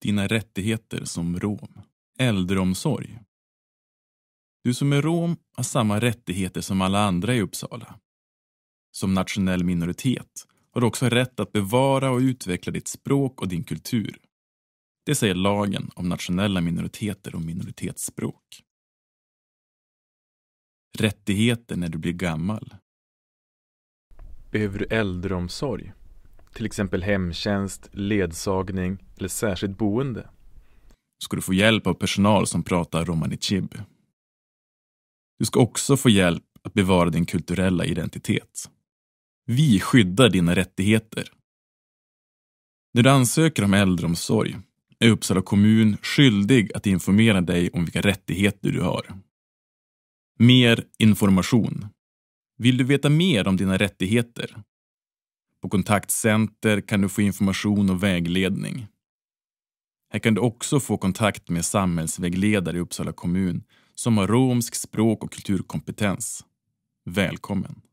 dina rättigheter som rom. Äldreomsorg. Du som är rom har samma rättigheter som alla andra i Uppsala. Som nationell minoritet har du också rätt att bevara och utveckla ditt språk och din kultur. Det säger lagen om nationella minoriteter och minoritetsspråk. Rättigheter när du blir gammal. Behöver du äldreomsorg? Till exempel hemtjänst, ledsagning eller särskilt boende. Ska du få hjälp av personal som pratar romani chib. Du ska också få hjälp att bevara din kulturella identitet. Vi skyddar dina rättigheter. När du ansöker om äldreomsorg är Uppsala kommun skyldig att informera dig om vilka rättigheter du har. Mer information. Vill du veta mer om dina rättigheter? På kontaktcenter kan du få information och vägledning. Här kan du också få kontakt med samhällsvägledare i Uppsala kommun som har romsk språk och kulturkompetens. Välkommen!